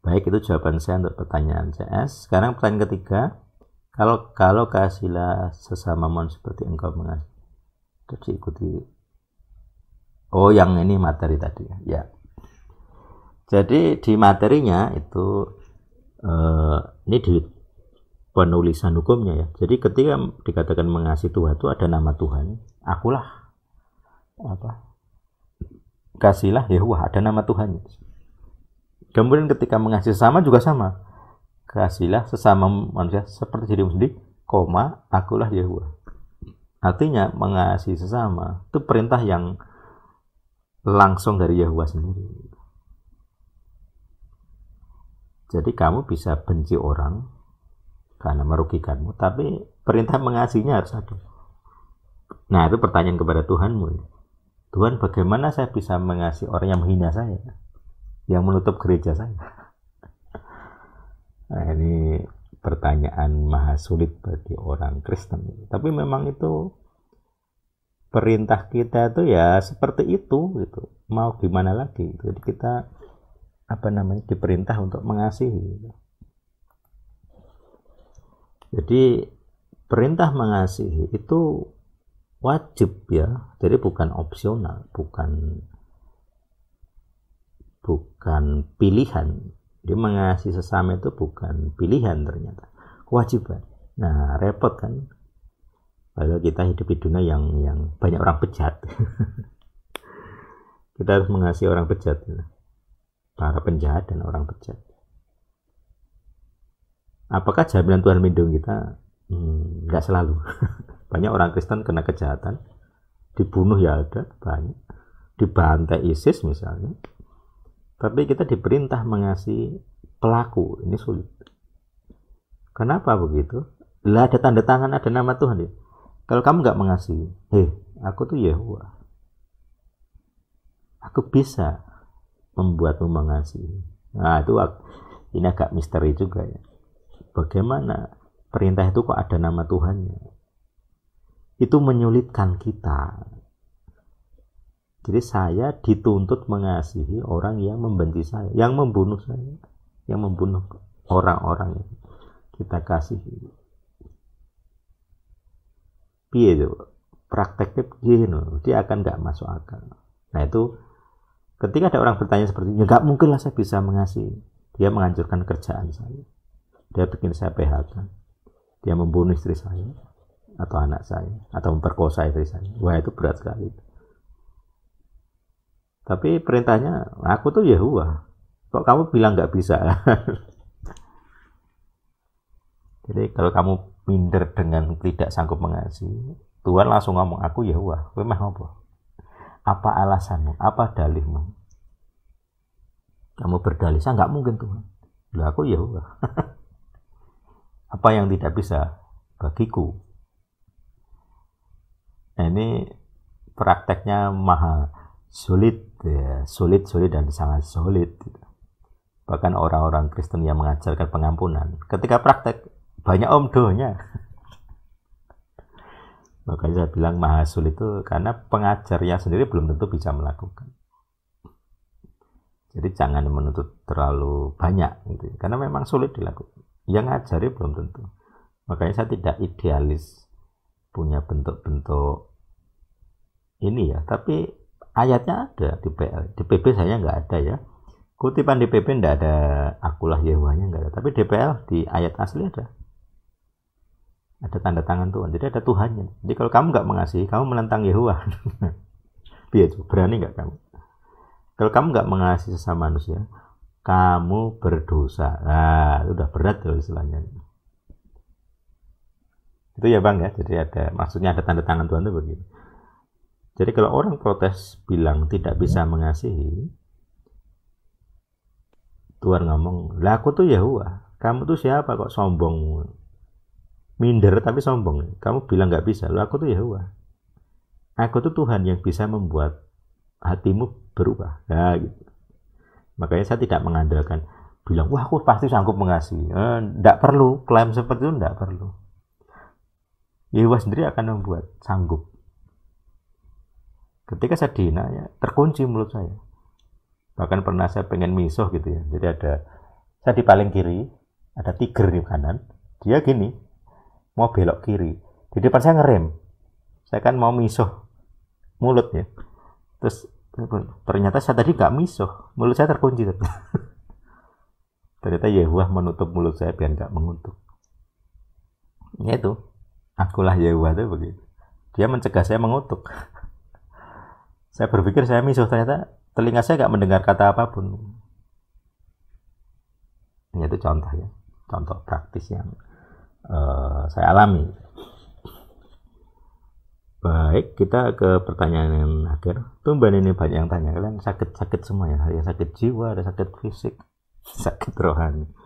Baik itu jawaban saya untuk pertanyaan CS. Sekarang pertanyaan ketiga, kalau kalau kasihlah sesama mon seperti engkau mengasihi. Jadi diikuti. Oh, yang ini materi tadi ya. Jadi di materinya itu eh, ini di penulisan hukumnya ya. Jadi ketika dikatakan mengasihi Tuhan itu ada nama Tuhan. Akulah apa? Kasihlah Yehuwa ada nama Tuhan. Kemudian ketika mengasihi sesama juga sama. Kasihlah sesama manusia seperti dirimu sendiri, koma, akulah Yahweh. Artinya mengasihi sesama itu perintah yang langsung dari Yahweh sendiri. Jadi kamu bisa benci orang karena merugikanmu, tapi perintah mengasihinya harus ada. Nah, itu pertanyaan kepada Tuhanmu. Tuhan, bagaimana saya bisa mengasihi orang yang menghina saya? yang menutup gereja saya. Nah, ini pertanyaan maha sulit bagi orang Kristen. Tapi memang itu perintah kita itu ya seperti itu gitu. Mau gimana lagi? Jadi kita apa namanya diperintah untuk mengasihi. Jadi perintah mengasihi itu wajib ya. Jadi bukan opsional, bukan bukan pilihan. Dia mengasihi sesama itu bukan pilihan ternyata, kewajiban. Nah, repot kan? Kalau kita hidup di dunia yang yang banyak orang pejat, kita harus mengasihi orang pejat. para penjahat dan orang pejat. Apakah jaminan Tuhan melindungi kita? Hmm, selalu. banyak orang Kristen kena kejahatan, dibunuh ya ada banyak, dibantai ISIS misalnya, tapi kita diperintah mengasihi pelaku ini sulit kenapa begitu lah ada tanda tangan ada nama Tuhan ya kalau kamu nggak mengasihi eh aku tuh Yehua aku bisa membuatmu mengasihi nah itu ini agak misteri juga ya bagaimana perintah itu kok ada nama Tuhannya itu menyulitkan kita jadi saya dituntut mengasihi orang yang membenci saya, yang membunuh saya, yang membunuh orang-orang yang kita kasihi. Piye itu? Prakteknya begini, Dia akan nggak masuk akal. Nah itu ketika ada orang bertanya seperti ini, nggak mungkin lah saya bisa mengasihi. Dia menghancurkan kerjaan saya. Dia bikin saya PHK. Dia membunuh istri saya atau anak saya atau memperkosa istri saya. Wah itu berat sekali. Itu tapi perintahnya, aku tuh Yahua. Kok kamu bilang nggak bisa? Jadi kalau kamu minder dengan tidak sanggup mengasihi, Tuhan langsung ngomong, aku Yahua. Kowe mah apa? Apa alasanmu? Apa dalihmu? Kamu berdalih, saya nggak mungkin Tuhan. Lah aku Yahua. apa yang tidak bisa bagiku? Nah, ini prakteknya maha sulit ya sulit sulit dan sangat sulit gitu. bahkan orang-orang Kristen yang mengajarkan pengampunan ketika praktek banyak omdonya makanya saya bilang mahasul itu karena pengajarnya sendiri belum tentu bisa melakukan jadi jangan menuntut terlalu banyak gitu karena memang sulit dilakukan yang ngajari belum tentu makanya saya tidak idealis punya bentuk-bentuk ini ya tapi ayatnya ada di PL PP saya nggak ada ya kutipan di PP nggak ada akulah Yehowanya nggak ada tapi DPL di ayat asli ada ada tanda tangan Tuhan jadi ada Tuhannya jadi kalau kamu nggak mengasihi kamu menentang Yehuwa biar berani nggak kamu kalau kamu nggak mengasihi sesama manusia kamu berdosa nah itu udah berat tuh istilahnya itu ya bang ya jadi ada maksudnya ada tanda tangan Tuhan itu begini. Jadi kalau orang protes bilang tidak bisa mengasihi, Tuhan ngomong, lah aku tuh Yahua, kamu tuh siapa kok sombong? Minder tapi sombong, kamu bilang nggak bisa, lah aku tuh Yahua. Aku tuh Tuhan yang bisa membuat hatimu berubah. Nah, gitu. Makanya saya tidak mengandalkan bilang, wah aku pasti sanggup mengasihi. Tidak eh, perlu, klaim seperti itu tidak perlu. Yahua sendiri akan membuat sanggup ketika saya dihina ya terkunci mulut saya bahkan pernah saya pengen misuh gitu ya jadi ada saya di paling kiri ada tiger di kanan dia gini mau belok kiri di depan saya ngerem saya kan mau misuh mulut ya terus ternyata saya tadi gak misuh mulut saya terkunci gitu. ternyata Yehuah menutup mulut saya biar gak mengutuk ya itu akulah Yehuah itu begitu dia mencegah saya mengutuk Saya berpikir saya misuh ternyata telinga saya nggak mendengar kata apapun. Ini itu contoh ya, contoh praktis yang uh, saya alami. Baik, kita ke pertanyaan yang akhir. Tumben ini banyak yang tanya. Kalian sakit-sakit semua ya? Ada sakit jiwa, ada sakit fisik, sakit rohani.